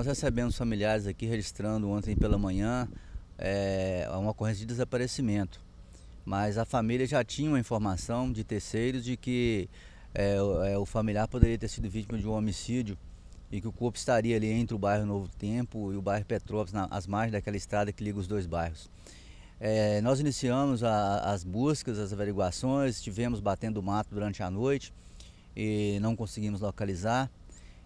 nós recebemos familiares aqui registrando ontem pela manhã é, uma ocorrência de desaparecimento. Mas a família já tinha uma informação de terceiros de que é, o familiar poderia ter sido vítima de um homicídio e que o corpo estaria ali entre o bairro Novo Tempo e o bairro Petrópolis, nas às margens daquela estrada que liga os dois bairros. É, nós iniciamos a, as buscas, as averiguações, estivemos batendo mato durante a noite e não conseguimos localizar.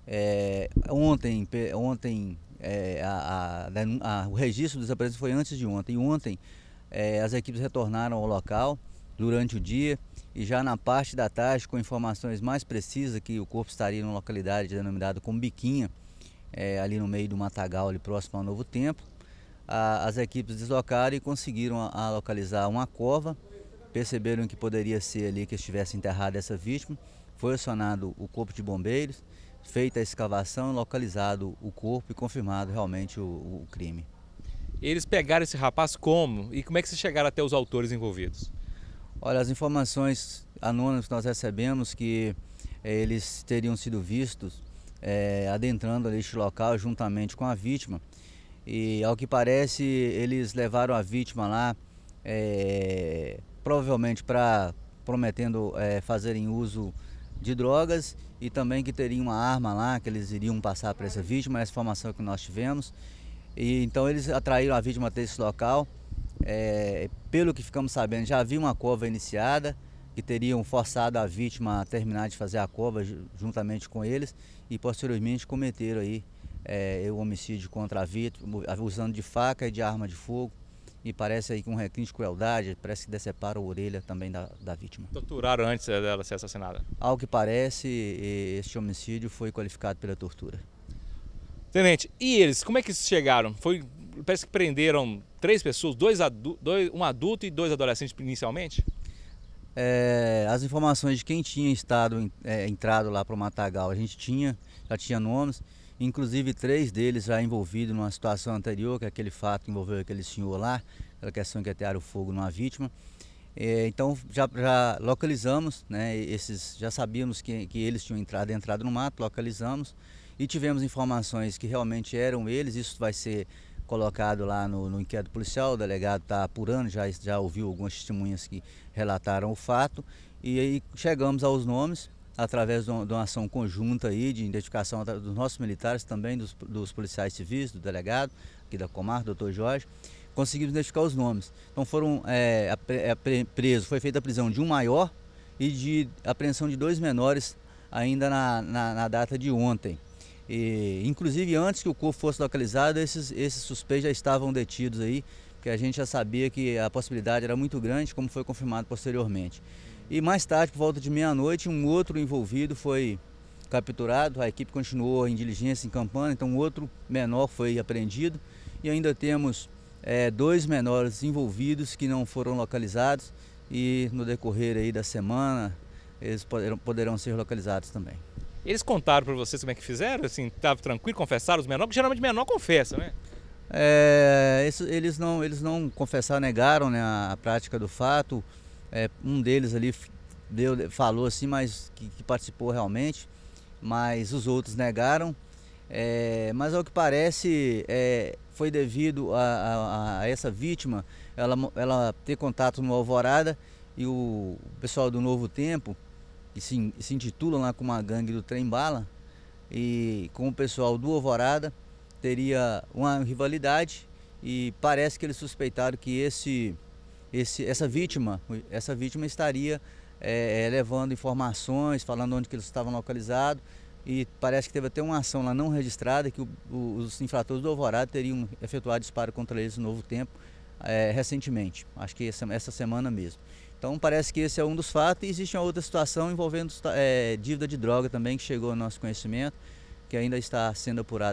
É, ontem, ontem é, a, a, a, o registro dos desaparecidos foi antes de ontem. E ontem é, as equipes retornaram ao local durante o dia e já na parte da tarde, com informações mais precisas, que o corpo estaria em uma localidade denominada como Biquinha, é, ali no meio do Matagal, ali próximo ao Novo Templo. as equipes deslocaram e conseguiram a, localizar uma cova, perceberam que poderia ser ali que estivesse enterrada essa vítima. Foi acionado o corpo de bombeiros feita a escavação, localizado o corpo e confirmado realmente o, o crime. Eles pegaram esse rapaz como e como é que vocês chegaram até os autores envolvidos? Olha, as informações anônimas que nós recebemos que eh, eles teriam sido vistos é, adentrando este local juntamente com a vítima. E ao que parece, eles levaram a vítima lá, é, provavelmente para prometendo é, fazerem uso de drogas e também que teria uma arma lá que eles iriam passar para essa vítima, essa informação que nós tivemos. E então eles atraíram a vítima até esse local. É, pelo que ficamos sabendo, já havia uma cova iniciada que teriam forçado a vítima a terminar de fazer a cova juntamente com eles e posteriormente cometeram aí é, o homicídio contra a vítima, usando de faca e de arma de fogo e parece aí com um requinte de crueldade, parece que deceparam a orelha também da, da vítima. Torturaram antes dela ser assassinada? Ao que parece, este homicídio foi qualificado pela tortura. Tenente, e eles, como é que chegaram? Foi, parece que prenderam três pessoas, dois, dois um adulto e dois adolescentes inicialmente? É, as informações de quem tinha estado é, entrado lá para o Matagal, a gente tinha, já tinha nomes, Inclusive, três deles já envolvidos numa situação anterior, que é aquele fato que envolveu aquele senhor lá, aquela questão que atearam fogo numa vítima. É, então, já, já localizamos, né, esses, já sabíamos que, que eles tinham entrado, entrado no mato, localizamos e tivemos informações que realmente eram eles, isso vai ser colocado lá no, no inquérito policial, o delegado está apurando, já, já ouviu algumas testemunhas que relataram o fato, e aí chegamos aos nomes, através de uma, ação conjunta aí de identificação dos nossos militares, também dos, dos policiais civis, do delegado aqui da Comar doutor Jorge, conseguimos identificar os nomes. Então foram é, é presos, foi feita a prisão de um maior e de apreensão de dois menores ainda na, na, na data de ontem. E, inclusive antes que o corpo fosse localizado, esses, esses suspeitos já estavam detidos aí, porque a gente já sabia que a possibilidade era muito grande, como foi confirmado posteriormente. E mais tarde, por volta de meia-noite, um outro envolvido foi capturado. A equipe continuou em diligência em campanha. então outro menor foi apreendido. E ainda temos é, dois menores envolvidos que não foram localizados e no decorrer aí da semana eles poderão, poderão ser localizados também. Eles contaram para vocês como é que fizeram? Assim, estava tranquilo, confessaram os menores? Porque geralmente menor confessa, né? É, eles, não, eles não confessaram, negaram né, a prática do fato. É, um deles ali deu, falou assim, mas que, que, participou realmente, mas os outros negaram. É, mas ao que parece, é, foi devido a, a, a, essa vítima ela, ela ter contato no Alvorada e o pessoal do Novo Tempo, que se, se intitulam lá com uma gangue do trem-bala, e com o pessoal do Alvorada, teria uma rivalidade e parece que eles suspeitaram que esse esse, essa vítima, essa vítima estaria é, levando informações, falando onde que eles estavam localizados e parece que teve até uma ação lá não registrada que o, o, os infratores do Alvorada teriam efetuado disparo contra eles no Novo Tempo é, recentemente, acho que essa, essa, semana mesmo. Então parece que esse é um dos fatos e existe uma outra situação envolvendo é, dívida de droga também que chegou ao nosso conhecimento, que ainda está sendo apurada.